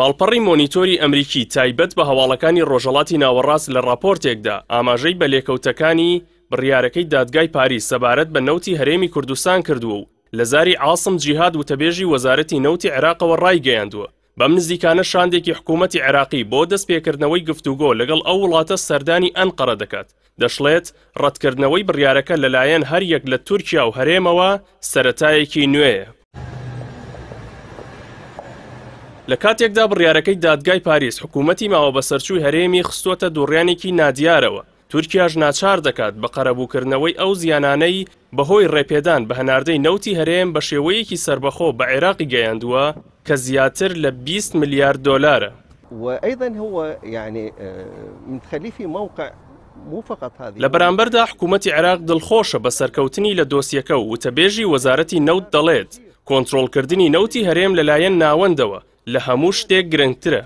ماڵپەڕی مۆنیتۆری ئەمریکی تایبەت بە هەواڵەکانی ڕۆژەڵاتی ناوەڕاست لە راپۆرتێکدا ئاماژەی بە لێکەوتەکانی بڕیارەکەی دادگای پاریس سەبارەت بە نەوتی هەرێمی کوردستان کردووە و لە زاری عاسم جیهاد وتەبێژی وەزارەتی نەوتی عێراقەوە ڕایگەیاندووە بەم نزیکانە شاندێکی حکوومەتی عێراقی بۆ دەستپێکردنەوەی گفتوگۆ لەگەڵ ئەو وڵاتە سەردانی ئەنقەرە دەکات دەشڵێت ڕەتکردنەوەی بڕیارەکە لەلایەن هەر یەک لە تورکیا و هەرێمەوە سەتایەکی نوێیە لە کاتێکدا بڕیارەکەی دادگای پاریس حکوومەتی ماوە بە سەرچووی هەرێمی خستوتە دوڕیانێکی نادیارەوە تورکیاش ناچار دەکات بە قەرەبووکردنەوەی ئەو زیانانەی بەهۆی ڕێپێدان بە هەناردەی نەوتی هەرێم بە شێوەیەکی سربەخۆ بە عێراقی گەیاندووە کە زیاتر لە 20 میلیارد دۆلارە وأيضا هو يعني من خليف موقع لە بەرامبەردا حکوومەتتی عراق دڵخۆشە بە سەرکەوتنی لە دۆسیەکە و وتەبێژی وەزارەتی نەوت دەڵێت کۆنتترۆلکردنی نەوتی هەرێم لەلایەن ناوەندەوە لە هەموو شتێک گرنگترە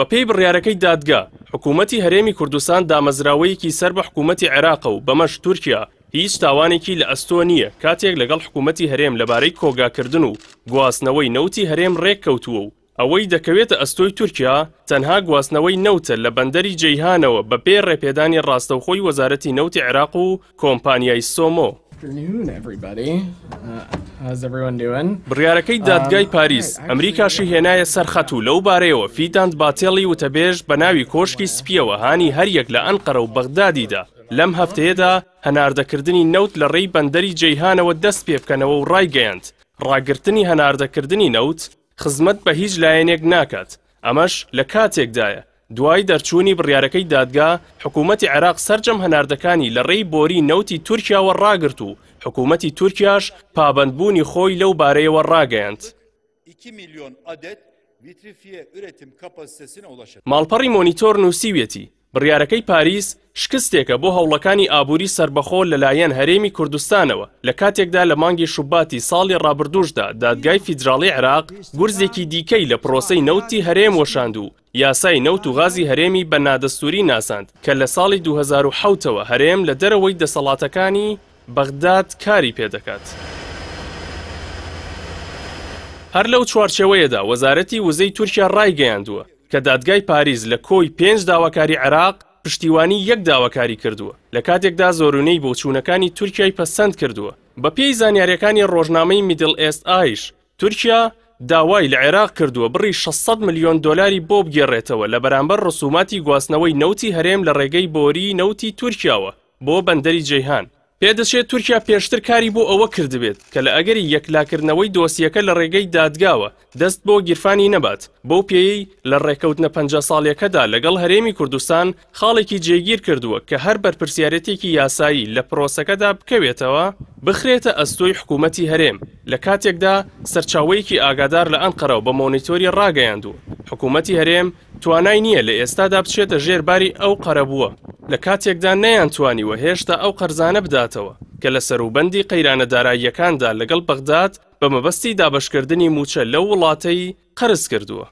بە پێی بڕیارەکەی دادگا حکوومەتتی هەرێمی کوردستان دامەزراوەیەکی سەر بە حکوومەتتی عێراق و بەمەش تورکیا هیچ تاوانێکی لە ئەستۆ نییە کاتێک لەگەڵ حکوومەتتی هەرێم لەبارەی کۆگاکردن و گواستنەوەی نەوتی هەرێم ڕێککەوتووە و ئەوەی دەکەوێتە ئەستۆی تورکیا تەنها گواستنەوەی نەوتە لە بەندەری جەیهانەوە بە پێ ڕێپێدانی ڕاستەوخۆی وەزارەتی نەوتی عێراق و کۆمپانیای سۆمۆ afternoon, everybody. Uh, how's everyone doing? بڕیارەکەی um, دادگای پاریس ئەمریکاشی هێنایە سەرخەت و لەو بارەیەوە فیتاند باتێڵی وتەبێژ بە ناوی کۆشکی سپیەوە هانی هەریەک لە ئەنقەرە و بەغدادیدا لەم هەفتەیەدا هەناردەکردنی نەوت لە ڕێی بەندەری جەیهانەوە دەست پێ بکەنەوە و ڕایگەیاند ڕاگررتنی هەناردەکردنی نەوت خزمەت بە هیچ لایەنێک ناکات ئەمەش لە کاتێکدایە دوای دەرچوونی بڕیارەکەی دادگا حکوومەتتی عێراق سرجەم هەناردەکانی لە ڕێی بۆری نەوتی تورکیاوە ڕاگررت و حکوومەتتی تورکیاش پابندبوونی خۆی لەو بارەیەوە ڕاگەیاند. ماڵپەڕی مۆنیتۆر نووسیوێتی بڕیارەکەی پاریس شکستێکە بۆ هەوڵەکانی ئابووری سربەخۆ لەلایەن هەرێمی کوردستانەوە لە کاتێکدا لە مانگی شوباتی ساڵی ڕابردوشدا دادگای فیدراڵی عراق گورزێکی دیکەی لە پرۆسەی نەوتی هەرێم وەشاند و یاسای نەوت و غازی هەرێمی بە نادەستوری ناساند کە لە ساڵی 2010ەوە هەرێم لە دەرەوەی دەسەڵاتەکانی بەغداد کاری پێدەکات. هەر لەو چوارچەوەیەدا وەزارەتی وزەی تورکیا ڕایگەیاندووە کە دادگای پاریز لە کۆی پێنج داواکاری عراق پشتیوانی یەک داواکاری کردووە لە کاتێکدا زۆرونەی بۆچوونەکانی تورکیای پەسەند کردووە بە پێی زانیاریەکانی ڕۆژنامەی میدل ئێست ئایش تورکیا داوای لە عێراق کردووە بڕی 600 میلیۆن دلاری بۆ بگێڕێتەوە لە بەرامبەر ڕسوماتی گواستنەوەی نەوتی هەرێم لە ڕێگەی بۆری نەوتی تورکیاوە بۆ بەندەری جەیهان پێدەچێت تورکیا پێشتر کاری بۆ ئەوە کردبێت کە لە ئەگەری یەکلاکردنەوەی دۆسیەکە لە ڕێگەی دادگاوە دەست بۆ گیرفانی نەبات بەو پێی لە ڕێکەوتنە پ ساڵیەکەدا لەگەڵ هەرێمی کوردستان خاڵێکی جێگیر کردووە کە هەر بەرپسیارەتێکی یاسایی لە پرۆسەکەدا بکەوێتەوە بخرێتە ئەستۆی حکوومەتی هەرێم لە کاتێکدا سەرچاوەیەکی ئاگادار لە ئەنقەرەوە بە مۆنیتۆری ڕاگەیاندوو حکوومەتی هەرێم توانای نییە لە ئێستادا بچێتە ژێرباری ئەو قەرەبووە لە کاتێکدا نەیانتوانیوە هێشتا ئەو قەرزانە بداتەوە کە لە سەروبەندی قەیرانە داراییەکاندا لەگەڵ بەغداد بە مەبەستی دابشکردنی موچە لەو وڵاتەی قرز کردووە.